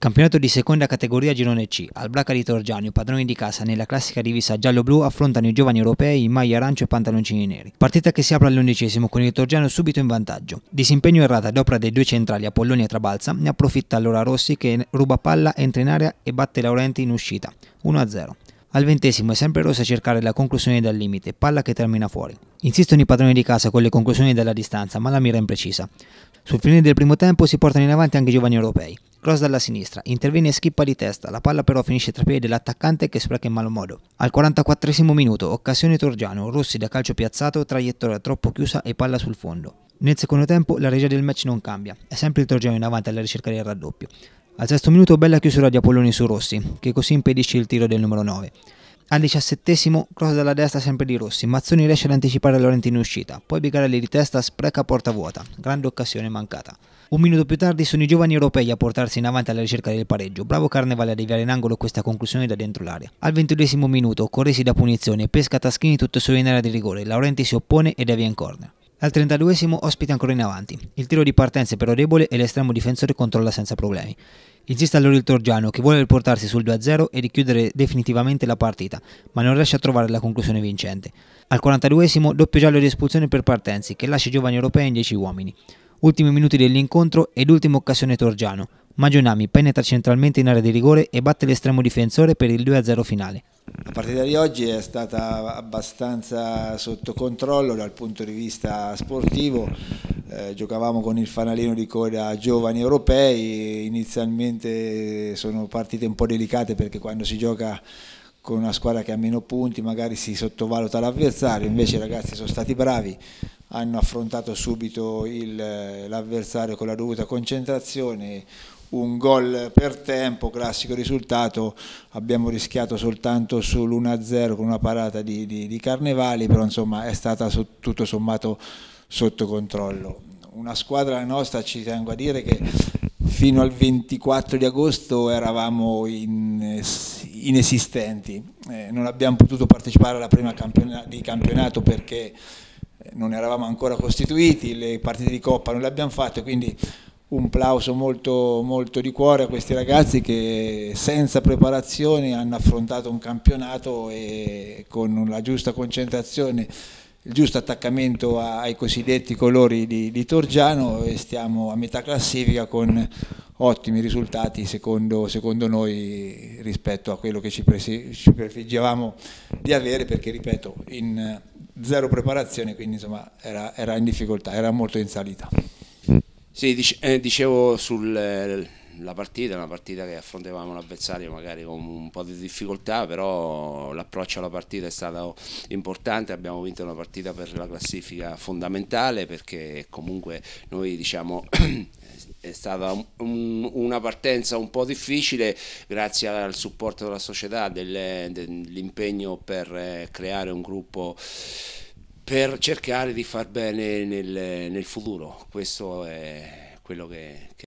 Campionato di seconda categoria Girone C. Al Braca di Torgiano, padroni di casa nella classica divisa giallo-blu affrontano i giovani europei in maglia arancio e pantaloncini neri. Partita che si apre all'undicesimo con il Torgiano subito in vantaggio. Disimpegno errata ad opera dei due centrali Apollonia e Trabalza, ne approfitta allora Rossi che ruba palla, entra in area e batte Laurenti in uscita. 1-0. Al ventesimo è sempre Rossi a cercare la conclusione dal limite, palla che termina fuori. Insistono i padroni di casa con le conclusioni dalla distanza, ma la mira è imprecisa. Sul finire del primo tempo si portano in avanti anche i giovani europei. Cross dalla sinistra, interviene e schippa di testa, la palla però finisce tra piedi dell'attaccante che spreca in malo modo. Al 44 minuto, occasione Torgiano, Rossi da calcio piazzato, traiettoria troppo chiusa e palla sul fondo. Nel secondo tempo la regia del match non cambia, è sempre il Torgiano in avanti alla ricerca del raddoppio. Al sesto minuto bella chiusura di Apolloni su Rossi, che così impedisce il tiro del numero 9. Al diciassettesimo, cross dalla destra sempre di Rossi, Mazzoni riesce ad anticipare Laurenti in uscita, poi Bigarelli di testa spreca porta vuota, grande occasione mancata. Un minuto più tardi sono i giovani europei a portarsi in avanti alla ricerca del pareggio, bravo Carnevale a deviare in angolo questa conclusione da dentro l'area. Al ventunesimo minuto, Corresi da punizione, pesca Taschini tutto solo in area di rigore, Laurenti si oppone ed è in corner. Al 32 ospite ancora in avanti. Il tiro di partenza è però debole e l'estremo difensore controlla senza problemi. Insiste allora il Torgiano che vuole riportarsi sul 2-0 e richiudere definitivamente la partita, ma non riesce a trovare la conclusione vincente. Al 42 doppio giallo di espulsione per Partenzi che lascia i giovani europei in 10 uomini. Ultimi minuti dell'incontro ed ultima occasione Torgiano. Magionami penetra centralmente in area di rigore e batte l'estremo difensore per il 2-0 finale. La partita di oggi è stata abbastanza sotto controllo dal punto di vista sportivo, eh, giocavamo con il fanalino di coda giovani europei, inizialmente sono partite un po' delicate perché quando si gioca con una squadra che ha meno punti magari si sottovaluta l'avversario, invece i ragazzi sono stati bravi, hanno affrontato subito eh, l'avversario con la dovuta concentrazione, un gol per tempo, classico risultato, abbiamo rischiato soltanto sull'1-0 con una parata di, di, di, Carnevali, però insomma è stata tutto sommato sotto controllo. Una squadra nostra, ci tengo a dire che fino al 24 di agosto eravamo in, inesistenti, eh, non abbiamo potuto partecipare alla prima campiona di campionato perché non eravamo ancora costituiti, le partite di coppa non le abbiamo fatte, quindi un plauso molto, molto, di cuore a questi ragazzi che senza preparazione hanno affrontato un campionato e con la giusta concentrazione, il giusto attaccamento ai cosiddetti colori di, di Torgiano e stiamo a metà classifica con ottimi risultati secondo, secondo noi rispetto a quello che ci, ci prefiggevamo di avere perché ripeto in zero preparazione quindi insomma era, era in difficoltà, era molto in salita. Sì, eh, dicevo sulla eh, partita, una partita che affrontavamo un avversario magari con un po' di difficoltà, però l'approccio alla partita è stato importante, abbiamo vinto una partita per la classifica fondamentale perché comunque noi diciamo è stata un, una partenza un po' difficile grazie al supporto della società, dell'impegno per eh, creare un gruppo per cercare di far bene nel, nel futuro. Questo è quello che, che